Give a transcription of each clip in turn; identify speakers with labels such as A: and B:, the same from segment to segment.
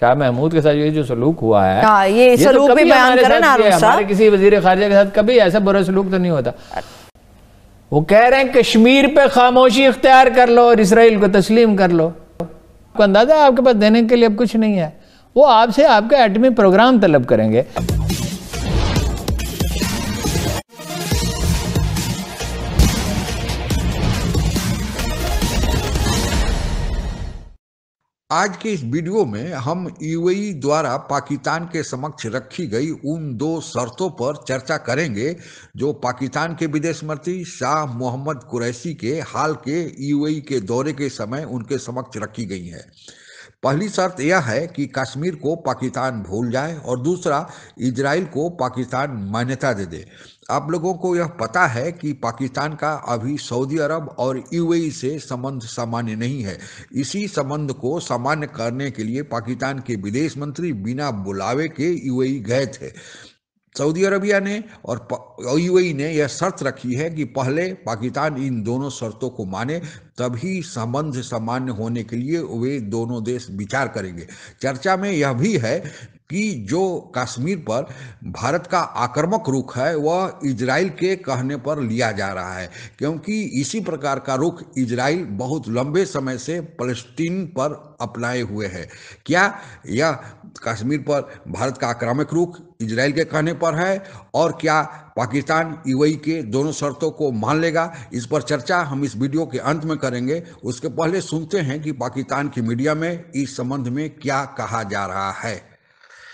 A: शाह महमूद के साथ ये जो सलूक हुआ है आ, हाँ, ये, ये तो सलूक तो भी बयान करें हमारे किसी वजीर खारजा के साथ कभी ऐसा बुरा सलूक तो नहीं होता वो कह रहे हैं कश्मीर पे खामोशी इख्तियार कर लो और इसराइल को तस्लीम कर लो आपको अंदाजा आपके पास देने के लिए अब कुछ नहीं है वो आपसे आपके एटमी प्रोग्राम तलब करेंगे
B: आज के इस वीडियो में हम यूएई द्वारा पाकिस्तान के समक्ष रखी गई उन दो शर्तों पर चर्चा करेंगे जो पाकिस्तान के विदेश मंत्री शाह मोहम्मद कुरैशी के हाल के यूएई के दौरे के समय उनके समक्ष रखी गई हैं पहली शर्त यह है कि कश्मीर को पाकिस्तान भूल जाए और दूसरा इजराइल को पाकिस्तान मान्यता दे दे आप लोगों को यह पता है कि पाकिस्तान का अभी सऊदी अरब और यूएई से संबंध सामान्य नहीं है इसी संबंध को सामान्य करने के लिए पाकिस्तान के विदेश मंत्री बिना बुलावे के यूएई गए थे सऊदी अरबिया ने और यूएई ने यह शर्त रखी है कि पहले पाकिस्तान इन दोनों शर्तों को माने तभी संबंध सामान्य होने के लिए वे दोनों देश विचार करेंगे चर्चा में यह भी है कि जो कश्मीर पर भारत का आक्रामक रुख है वह इजराइल के कहने पर लिया जा रहा है क्योंकि इसी प्रकार का रुख इजराइल बहुत लंबे समय से फलस्तीन पर अपनाए हुए है क्या यह कश्मीर पर भारत का आक्रामक रुख इजराइल के कहने पर है और क्या पाकिस्तान यूएई के दोनों शर्तों को मान लेगा इस पर चर्चा हम इस वीडियो के अंत में करेंगे उसके पहले सुनते हैं कि पाकिस्तान की मीडिया में इस संबंध में
A: क्या कहा जा रहा है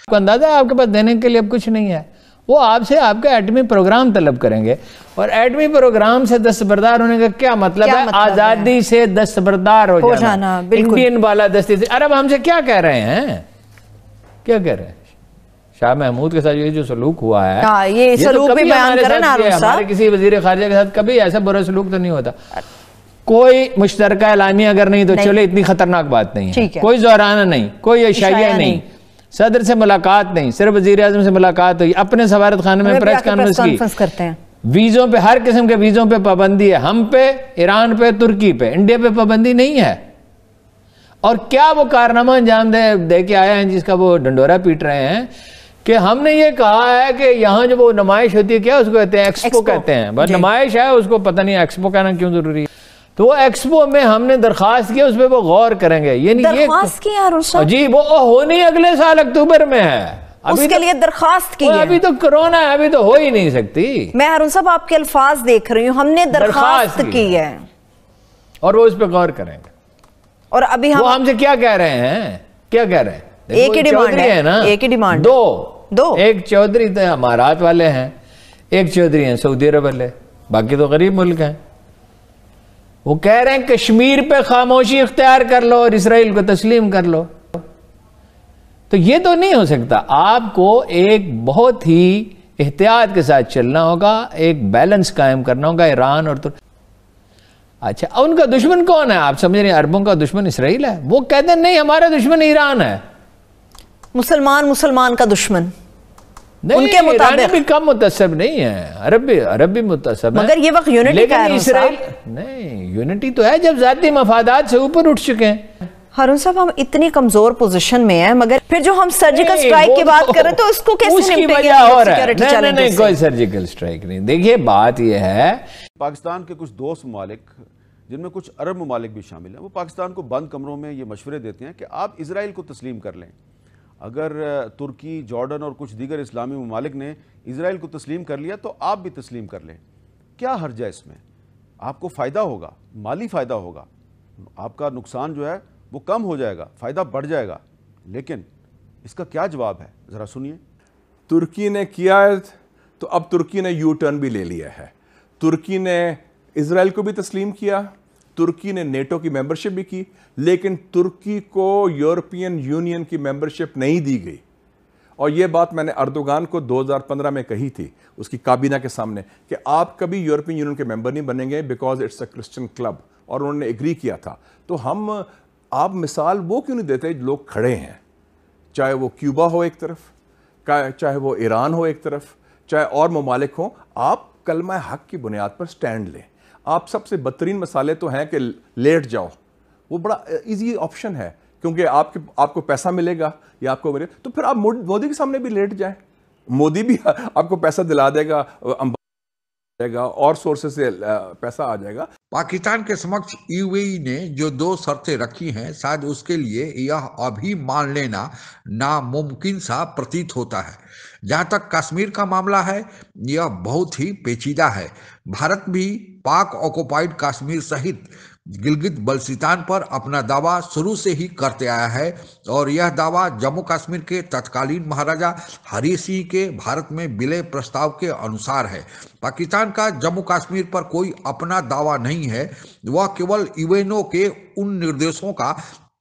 A: आपको अंदाज़ा आपके पास देने के लिए अब कुछ नहीं है वो आपसे आपका एटमी प्रोग्राम तलब करेंगे और एटमी प्रोग्राम से दस्तबरदार होने का क्या मतलब क्या है मतलब आज़ादी से दस्तबरदार हो, जाना, जाना इंडियन वाला दस्ती से अरब हमसे क्या कह रहे हैं क्या कह रहे हैं शाह महमूद के साथ ये जो सलूक हुआ है आ, हाँ, ये, ये तो सलूक तो भी बयान करें हमारे किसी वजीर खारजा के साथ कभी ऐसा बुरा सलूक तो नहीं होता कोई मुश्तर एलानी अगर नहीं तो चले इतनी खतरनाक बात नहीं है कोई जोराना नहीं कोई अशाया नहीं सदर से मुलाकात नहीं सिर्फ वजीर अजम से मुलाकात हुई अपने सफारत खान में प्रेस कॉन्फ्रेंस करते हैं वीज़ों पे हर किस्म के वीज़ों पे पाबंदी है हम पे ईरान पे तुर्की पे इंडिया पे पाबंदी नहीं है और क्या वो कारनामा अंजाम दे दे के आए हैं जिसका वो डंडोरा पीट रहे हैं कि हमने ये कहा है कि यहाँ जो वो नुमाइश होती है क्या उसको कहते हैं एक्सपो, एक्सपो कहते हैं नुमाइश है उसको पता नहीं एक्सपो कहना क्यों ज़रूरी है तो वो एक्सपो में हमने दरखास्त किया उस पर वो गौर करेंगे यानी ये जी वो होनी अगले साल अक्टूबर में है अभी उसके तो, लिए दरखास्त की है अभी तो कोरोना है अभी तो हो ही नहीं सकती मैं अरुण साहब आपके अल्फाज देख रही हूँ हमने दरखास्त, दरखास्त की है और वो उस पर गौर करेंगे और अभी हम हमसे क्या कह रहे हैं क्या कह रहे हैं एक ही डिमांड है, है ना एक ही डिमांड दो दो एक चौधरी तो अमारात वाले हैं एक चौधरी हैं सऊदी अरब वाले बाकी तो गरीब मुल्क हैं वो कह रहे हैं कश्मीर पे खामोशी इख्तियार कर लो और इसराइल को तस्लीम कर लो तो ये तो नहीं हो सकता आपको एक बहुत ही एहतियात के साथ चलना होगा एक बैलेंस कायम करना होगा ईरान और तो अच्छा उनका दुश्मन कौन है आप समझ रहे हैं अरबों का दुश्मन इसराइल है वो कहते हैं नहीं हमारा दुश्मन ईरान है मुसलमान मुसलमान का दुश्मन उनके मुताबिक भी कम मुतसब नहीं है अरब भी अरब भी मुतसब मगर ये वक्त यूनिटी लेकिन इसराइल नहीं यूनिटी तो है जब जाती मफादात से ऊपर उठ चुके हैं हारून साहब हम इतनी कमजोर पोजीशन में हैं मगर फिर जो हम सर्जिकल स्ट्राइक की बात करें तो उसको तो कैसे उसकी वजह और नहीं, नहीं, नहीं कोई सर्जिकल स्ट्राइक नहीं देखिए बात यह है
B: पाकिस्तान के कुछ दोस्त ममालिक जिनमें कुछ अरब ममालिक भी शामिल हैं वो पाकिस्तान को बंद कमरों में ये मशवरे देते हैं कि आप इसराइल को तस्लीम कर लें अगर तुर्की जॉर्डन और कुछ दीगर इस्लामी ममालिक ने इसराइल को तस्लीम कर लिया तो आप भी तस्लीम कर लें क्या हर्जा इसमें आपको फ़ायदा होगा माली फ़ायदा होगा आपका नुकसान जो है वो कम हो जाएगा फ़ायदा बढ़ जाएगा लेकिन इसका क्या जवाब है ज़रा सुनिए तुर्की ने किया तो अब तुर्की ने यू टर्न भी ले लिया है तुर्की ने इसराइल को भी तस्लीम किया तुर्की ने नेटो की मेंबरशिप भी की लेकिन तुर्की को यूरोपियन यूनियन की मेंबरशिप नहीं दी गई और ये बात मैंने अर्दोगान को 2015 में कही थी उसकी काबीना के सामने कि आप कभी यूरोपियन यूनियन के मेंबर नहीं बनेंगे because it's a Christian club और उन्होंने एग्री किया था तो हम आप मिसाल वो क्यों नहीं देते लोग खड़े हैं चाहे वो क्यूबा हो एक तरफ चाहे वो ईरान हो एक तरफ चाहे और ममालिक हों आप कलमा हक की बुनियाद पर स्टैंड लें आप सबसे बदतरीन मसाले तो हैं कि लेट जाओ वो बड़ा इजी ऑप्शन है क्योंकि आपके आपको पैसा मिलेगा या आपको मिले तो फिर आप मोदी के सामने भी लेट जाएं मोदी भी आपको पैसा दिला देगा देगा और सोर्सेस से पैसा आ जाएगा पाकिस्तान के समक्ष यूएई ने जो दो शर्तें रखी हैं शायद उसके लिए यह अभी मान लेना नामुमकिन सा प्रतीत होता है जहां तक कश्मीर का मामला है यह बहुत ही पेचीदा है भारत भी पाक ऑक्युपाइड कश्मीर सहित गिलगित बलसितान पर अपना दावा शुरू से ही करते आया है और यह दावा जम्मू कश्मीर के तत्कालीन महाराजा हरी सिंह के भारत में विलय प्रस्ताव के अनुसार है पाकिस्तान का जम्मू कश्मीर पर कोई अपना दावा नहीं है वह केवल यूएनओ के उन निर्देशों का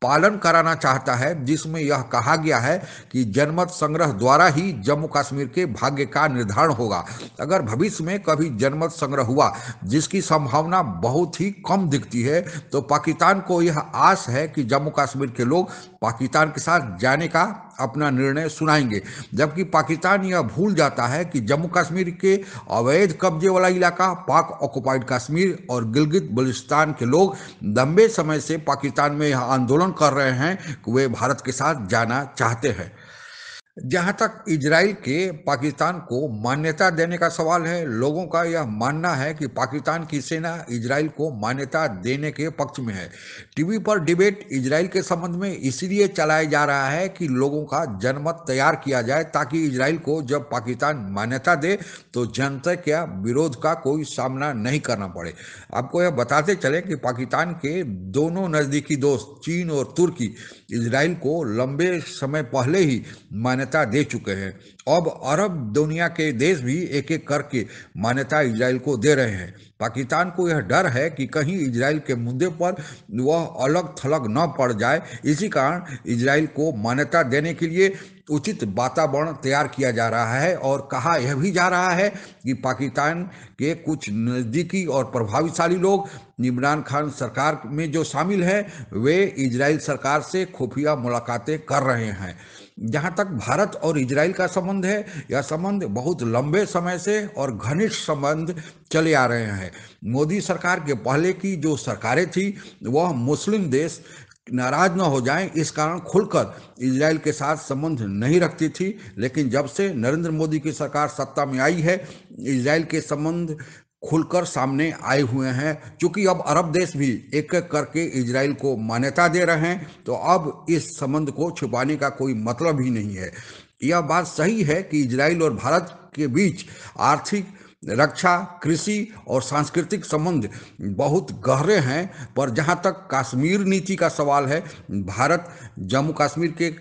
B: पालन कराना चाहता है जिसमें यह कहा गया है कि जनमत संग्रह द्वारा ही जम्मू कश्मीर के भाग्य का निर्धारण होगा अगर भविष्य में कभी जनमत संग्रह हुआ जिसकी संभावना बहुत ही कम दिखती है तो पाकिस्तान को यह आस है कि जम्मू कश्मीर के लोग पाकिस्तान के साथ जाने का अपना निर्णय सुनाएंगे जबकि पाकिस्तान यह भूल जाता है कि जम्मू कश्मीर के अवैध कब्जे वाला इलाका पाक ऑक्युपाइड कश्मीर और गिलगित बलिस्तान के लोग लंबे समय से पाकिस्तान में यह आंदोलन मांग कर रहे हैं कि वे भारत के साथ जाना चाहते हैं जहां तक इजराइल के पाकिस्तान को मान्यता देने का सवाल है लोगों का यह मानना है कि पाकिस्तान की सेना इजराइल को मान्यता देने के पक्ष में है टीवी पर डिबेट इजराइल के संबंध में इसलिए चलाया जा रहा है कि लोगों का जनमत तैयार किया जाए ताकि इजराइल को जब पाकिस्तान मान्यता दे तो जनता के विरोध का कोई सामना नहीं करना पड़े आपको यह बताते चले कि पाकिस्तान के दोनों नज़दीकी दोस्त चीन और तुर्की इसराइल को लंबे समय पहले ही मान्यता दे चुके हैं अब अरब दुनिया के देश भी एक एक करके मान्यता इसराइल को दे रहे हैं पाकिस्तान को यह डर है कि कहीं इसराइल के मुद्दे पर वह अलग थलग न पड़ जाए इसी कारण इसराइल को मान्यता देने के लिए उचित वातावरण तैयार किया जा रहा है और कहा यह भी जा रहा है कि पाकिस्तान के कुछ नज़दीकी और प्रभावशाली लोग इमरान खान सरकार में जो शामिल हैं वे इजराइल सरकार से खुफिया मुलाकातें कर रहे हैं जहाँ तक भारत और इजराइल का संबंध है यह संबंध बहुत लंबे समय से और घनिष्ठ संबंध चले आ रहे हैं मोदी सरकार के पहले की जो सरकारें थी वह मुस्लिम देश नाराज न हो जाएं इस कारण खुलकर इसराइल के साथ संबंध नहीं रखती थी लेकिन जब से नरेंद्र मोदी की सरकार सत्ता में आई है इसराइल के संबंध खुलकर सामने आए हुए हैं क्योंकि अब अरब देश भी एक एक करके इसराइल को मान्यता दे रहे हैं तो अब इस संबंध को छुपाने का कोई मतलब ही नहीं है यह बात सही है कि इसराइल और भारत के बीच आर्थिक रक्षा कृषि और सांस्कृतिक संबंध बहुत गहरे हैं पर जहाँ तक कश्मीर नीति का सवाल है भारत जम्मू कश्मीर के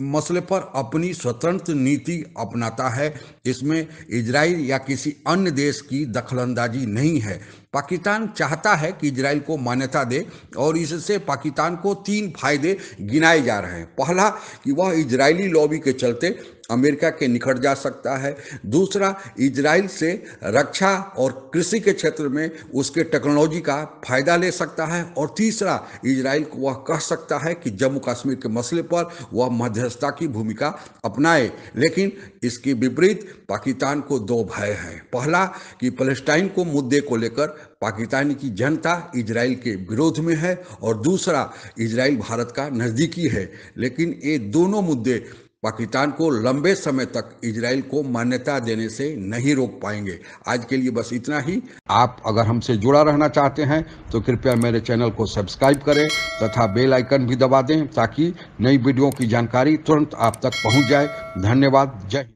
B: मसले पर अपनी स्वतंत्र नीति अपनाता है इसमें इजराइल या किसी अन्य देश की दखलंदाजी नहीं है पाकिस्तान चाहता है कि इजराइल को मान्यता दे और इससे पाकिस्तान को तीन फायदे गिनाए जा रहे हैं पहला कि वह इजरायली लॉबी के चलते अमेरिका के निकट जा सकता है दूसरा इजराइल से रक्षा और कृषि के क्षेत्र में उसके टेक्नोलॉजी का फायदा ले सकता है और तीसरा इजराइल को वह कह सकता है कि जम्मू कश्मीर के मसले पर वह मध्यस्थता की भूमिका अपनाए लेकिन इसके विपरीत पाकिस्तान को दो भय हैं पहला कि फलस्टाइन को मुद्दे को लेकर पाकिस्तान की जनता इजराइल के विरोध में है और दूसरा इजराइल भारत का नज़दीकी है लेकिन ये दोनों मुद्दे पाकिस्तान को लंबे समय तक इसराइल को मान्यता देने से नहीं रोक पाएंगे आज के लिए बस इतना ही आप अगर हमसे जुड़ा रहना चाहते हैं तो कृपया मेरे चैनल को सब्सक्राइब करें तथा बेल आइकन भी दबा दें ताकि नई वीडियो की जानकारी तुरंत आप तक पहुंच जाए धन्यवाद जय